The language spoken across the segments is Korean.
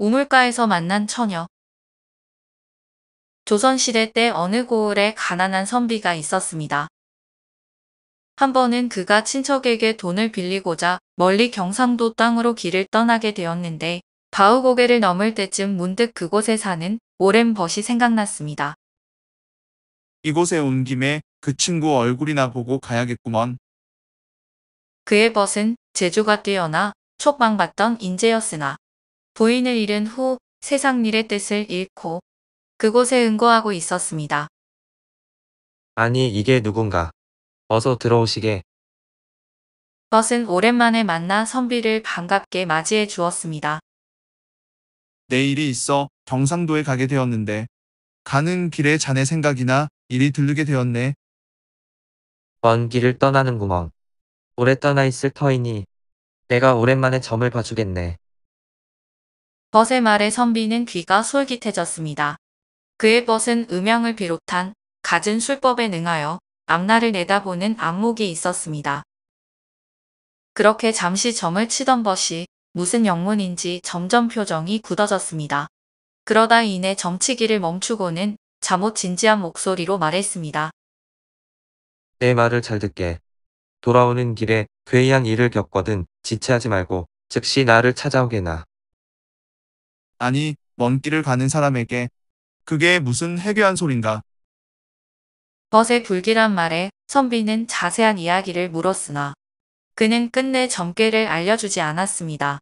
우물가에서 만난 처녀 조선시대 때 어느 고을에 가난한 선비가 있었습니다. 한 번은 그가 친척에게 돈을 빌리고자 멀리 경상도 땅으로 길을 떠나게 되었는데 바우고개를 넘을 때쯤 문득 그곳에 사는 오랜 벗이 생각났습니다. 이곳에 온 김에 그 친구 얼굴이나 보고 가야겠구먼. 그의 벗은 재주가 뛰어나 촉망받던 인재였으나 부인을 잃은 후 세상 일의 뜻을 잃고 그곳에 응고하고 있었습니다. 아니 이게 누군가. 어서 들어오시게. 벗은 오랜만에 만나 선비를 반갑게 맞이해 주었습니다. 내 일이 있어 경상도에 가게 되었는데 가는 길에 자네 생각이나 일이 들르게 되었네. 먼 길을 떠나는구먼. 오래 떠나 있을 터이니 내가 오랜만에 점을 봐주겠네. 벗의 말에 선비는 귀가 솔깃해졌습니다. 그의 벗은 음향을 비롯한 갖은 술법에 능하여 앞날을 내다보는 안목이 있었습니다. 그렇게 잠시 점을 치던 벗이 무슨 영문인지 점점 표정이 굳어졌습니다. 그러다 이내 점치기를 멈추고는 잠옷 진지한 목소리로 말했습니다. 내 말을 잘 듣게. 돌아오는 길에 괴이한 일을 겪거든 지체하지 말고 즉시 나를 찾아오게나. 아니 먼 길을 가는 사람에게 그게 무슨 해괴한 소린가. 벗의 불길한 말에 선비는 자세한 이야기를 물었으나 그는 끝내 점괘를 알려주지 않았습니다.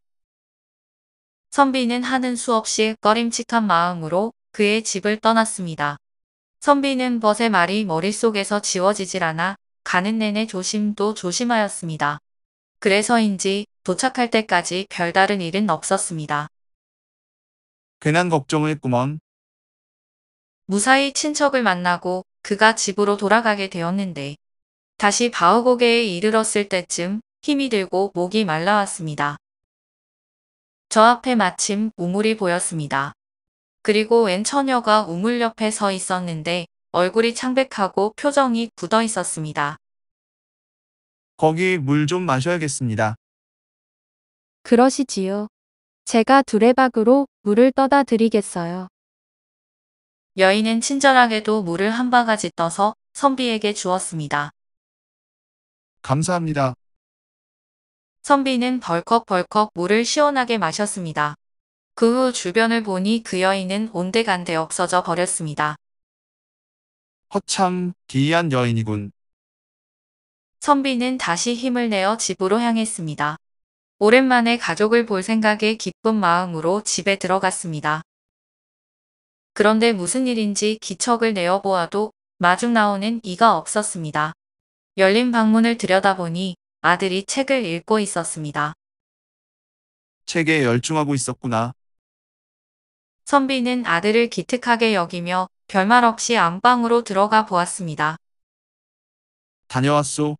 선비는 하는 수 없이 꺼림칙한 마음으로 그의 집을 떠났습니다. 선비는 벗의 말이 머릿속에서 지워지질 않아 가는 내내 조심도 조심하였습니다. 그래서인지 도착할 때까지 별다른 일은 없었습니다. 괜한 걱정을 꾸먼 무사히 친척을 만나고 그가 집으로 돌아가게 되었는데 다시 바오고개에 이르렀을 때쯤 힘이 들고 목이 말라왔습니다. 저 앞에 마침 우물이 보였습니다. 그리고 웬 처녀가 우물 옆에 서 있었는데 얼굴이 창백하고 표정이 굳어 있었습니다. 거기 물 좀 마셔야겠습니다. 그러시지요. 제가 두레박으로 물을 떠다 드리겠어요. 여인은 친절하게도 물을 한 바가지 떠서 선비에게 주었습니다. 감사합니다. 선비는 벌컥벌컥 물을 시원하게 마셨습니다. 그 후 주변을 보니 그 여인은 온데간데 없어져 버렸습니다. 허참, 기이한 여인이군. 선비는 다시 힘을 내어 집으로 향했습니다. 오랜만에 가족을 볼 생각에 기쁜 마음으로 집에 들어갔습니다. 그런데 무슨 일인지 기척을 내어보아도 마중 나오는 이가 없었습니다. 열린 방문을 들여다보니 아들이 책을 읽고 있었습니다. 책에 열중하고 있었구나. 선비는 아들을 기특하게 여기며 별말 없이 안방으로 들어가 보았습니다. 다녀왔소.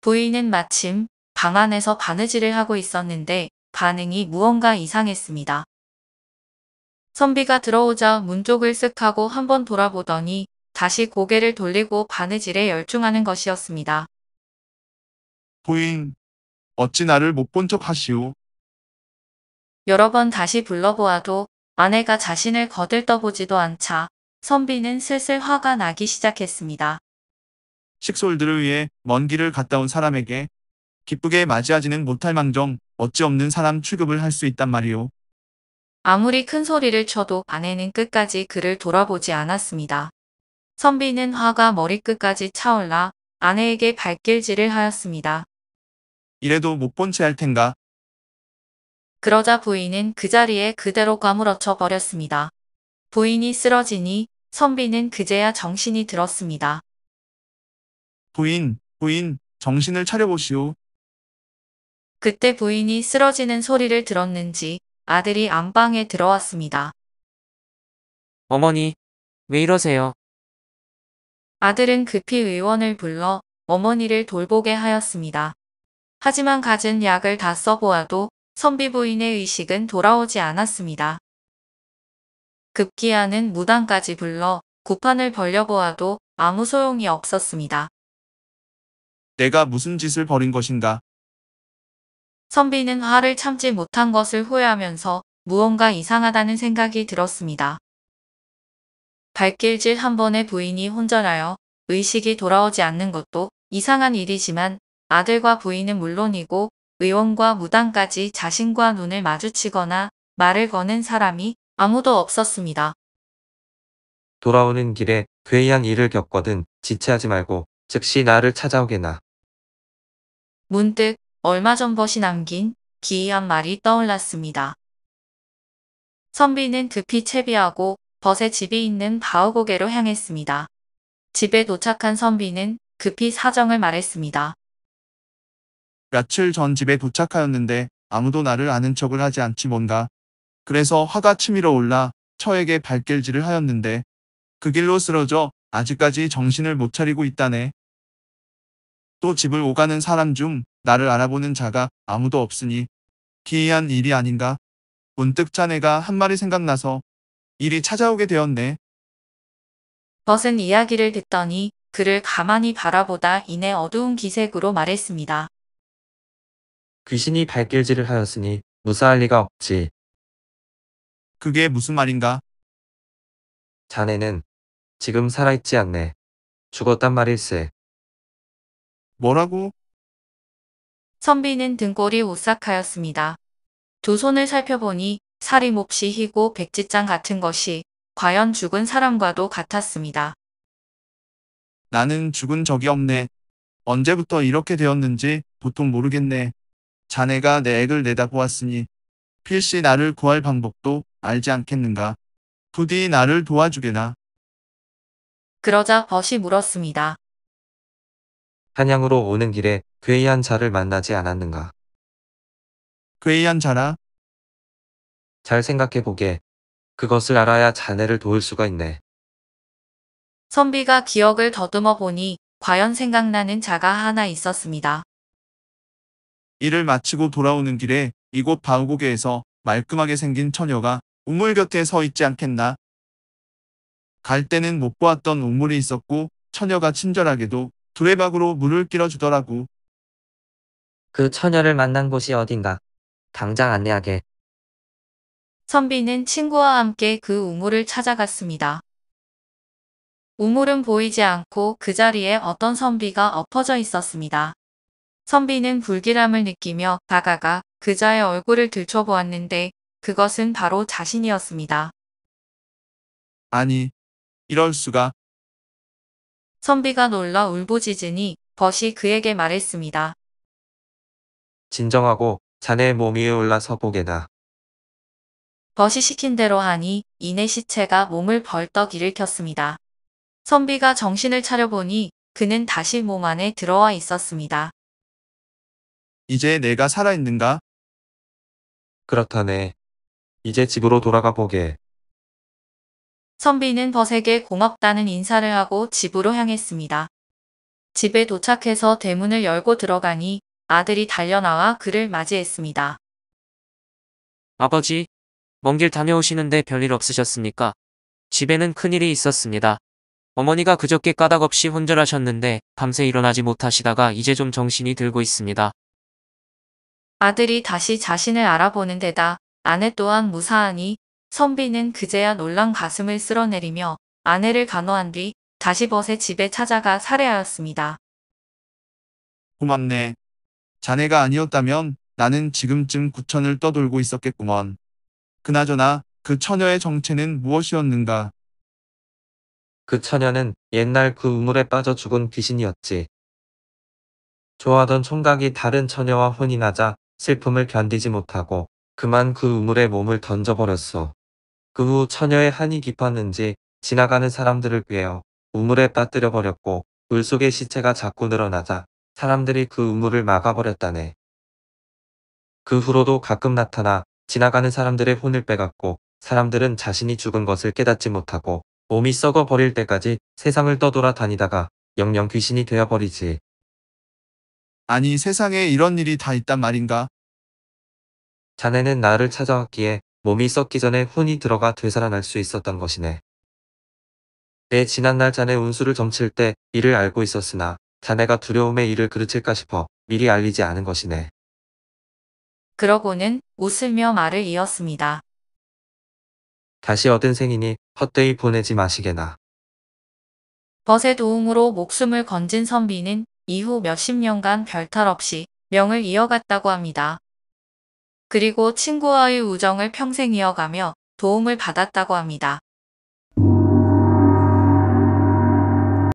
부인은 마침 방 안에서 바느질을 하고 있었는데 반응이 무언가 이상했습니다. 선비가 들어오자 문 쪽을 쓱 하고 한번 돌아보더니 다시 고개를 돌리고 바느질에 열중하는 것이었습니다. 부인, 어찌 나를 못 본척 하시오. 여러 번 다시 불러보아도 아내가 자신을 거들떠보지도 않자 선비는 슬슬 화가 나기 시작했습니다. 식솔들을 위해 먼 길을 갔다 온 사람에게 기쁘게 맞이하지는 못할망정 어찌없는 사람 취급을 할 수 있단 말이오. 아무리 큰 소리를 쳐도 아내는 끝까지 그를 돌아보지 않았습니다. 선비는 화가 머리끝까지 차올라 아내에게 발길질을 하였습니다. 이래도 못 본 채 할 텐가? 그러자 부인은 그 자리에 그대로 가물어쳐 버렸습니다. 부인이 쓰러지니 선비는 그제야 정신이 들었습니다. 부인, 부인, 정신을 차려보시오. 그때 부인이 쓰러지는 소리를 들었는지 아들이 안방에 들어왔습니다. 어머니, 왜 이러세요? 아들은 급히 의원을 불러 어머니를 돌보게 하였습니다. 하지만 가진 약을 다 써보아도 선비 부인의 의식은 돌아오지 않았습니다. 급기야는 무당까지 불러 구판을 벌려보아도 아무 소용이 없었습니다. 내가 무슨 짓을 벌인 것인가? 선비는 화를 참지 못한 것을 후회하면서 무언가 이상하다는 생각이 들었습니다. 발길질 한 번에 부인이 혼전하여 의식이 돌아오지 않는 것도 이상한 일이지만 아들과 부인은 물론이고 의원과 무당까지 자신과 눈을 마주치거나 말을 거는 사람이 아무도 없었습니다. 돌아오는 길에 괴이한 일을 겪거든 지체하지 말고 즉시 나를 찾아오게나. 문득 얼마 전 벗이 남긴 기이한 말이 떠올랐습니다. 선비는 급히 채비하고 벗의 집이 있는 바우고개로 향했습니다. 집에 도착한 선비는 급히 사정을 말했습니다. 며칠 전 집에 도착하였는데 아무도 나를 아는 척을 하지 않지 뭔가. 그래서 화가 치밀어 올라 처에게 발길질을 하였는데 그 길로 쓰러져 아직까지 정신을 못 차리고 있다네. 또 집을 오가는 사람 중 나를 알아보는 자가 아무도 없으니 기이한 일이 아닌가. 문득 자네가 한 말이 생각나서 일이 찾아오게 되었네. 벗은 이야기를 듣더니 그를 가만히 바라보다 이내 어두운 기색으로 말했습니다. 귀신이 발길질을 하였으니 무사할 리가 없지. 그게 무슨 말인가? 자네는 지금 살아있지 않네. 죽었단 말일세. 뭐라고? 선비는 등골이 오싹하였습니다. 두 손을 살펴보니 살이 몹시 희고 백지장 같은 것이 과연 죽은 사람과도 같았습니다. 나는 죽은 적이 없네. 언제부터 이렇게 되었는지 보통 모르겠네. 자네가 내 액을 내다보았으니 필시 나를 구할 방법도 알지 않겠는가. 부디 나를 도와주게나. 그러자 벗이 물었습니다. 한양으로 오는 길에 괴이한 자를 만나지 않았는가. 괴이한 자라? 잘 생각해보게. 그것을 알아야 자네를 도울 수가 있네. 선비가 기억을 더듬어 보니 과연 생각나는 자가 하나 있었습니다. 일을 마치고 돌아오는 길에 이곳 바우고개에서 말끔하게 생긴 처녀가 우물 곁에 서 있지 않겠나. 갈 때는 못 보았던 우물이 있었고 처녀가 친절하게도 두레박으로 물을 끼러주더라고. 그 처녀를 만난 곳이 어딘가. 당장 안내하게. 선비는 친구와 함께 그 우물을 찾아갔습니다. 우물은 보이지 않고 그 자리에 어떤 선비가 엎어져 있었습니다. 선비는 불길함을 느끼며 다가가 그자의 얼굴을 들춰보았는데 그것은 바로 자신이었습니다. 아니, 이럴 수가. 선비가 놀라 울부짖으니 벗이 그에게 말했습니다. 진정하고 자네 몸 위에 올라서 보게나. 버시 시킨 대로 하니 이내 시체가 몸을 벌떡 일으켰습니다. 선비가 정신을 차려보니 그는 다시 몸 안에 들어와 있었습니다. 이제 내가 살아있는가? 그렇다네. 이제 집으로 돌아가 보게. 선비는 벗에게 고맙다는 인사를 하고 집으로 향했습니다. 집에 도착해서 대문을 열고 들어가니 아들이 달려나와 그를 맞이했습니다. 아버지, 먼 길 다녀오시는데 별일 없으셨습니까? 집에는 큰일이 있었습니다. 어머니가 그저께 까닭없이 혼절하셨는데 밤새 일어나지 못하시다가 이제 좀 정신이 들고 있습니다. 아들이 다시 자신을 알아보는 데다 아내 또한 무사하니 선비는 그제야 놀란 가슴을 쓸어내리며 아내를 간호한 뒤 다시 벗의 집에 찾아가 살해하였습니다. 고맙네. 자네가 아니었다면 나는 지금쯤 구천을 떠돌고 있었겠구먼. 그나저나 그 처녀의 정체는 무엇이었는가? 그 처녀는 옛날 그 우물에 빠져 죽은 귀신이었지. 좋아하던 총각이 다른 처녀와 혼이 나자 슬픔을 견디지 못하고 그만 그 우물에 몸을 던져버렸어그 후 처녀의 한이 깊었는지 지나가는 사람들을 꾀어 우물에 빠뜨려 버렸고 물속의 시체가 자꾸 늘어나자 사람들이 그 음모를 막아버렸다네. 그 후로도 가끔 나타나 지나가는 사람들의 혼을 빼갔고 사람들은 자신이 죽은 것을 깨닫지 못하고 몸이 썩어버릴 때까지 세상을 떠돌아 다니다가 영영 귀신이 되어버리지. 아니 세상에 이런 일이 다 있단 말인가? 자네는 나를 찾아왔기에 몸이 썩기 전에 혼이 들어가 되살아날 수 있었던 것이네. 내 지난날 자네 운수를 점칠 때 이를 알고 있었으나 자네가 두려움에 일을 그르칠까 싶어 미리 알리지 않은 것이네. 그러고는 웃으며 말을 이었습니다. 다시 얻은 생이니 헛되이 보내지 마시게나. 벗의 도움으로 목숨을 건진 선비는 이후 몇십 년간 별탈 없이 명을 이어갔다고 합니다. 그리고 친구와의 우정을 평생 이어가며 도움을 받았다고 합니다.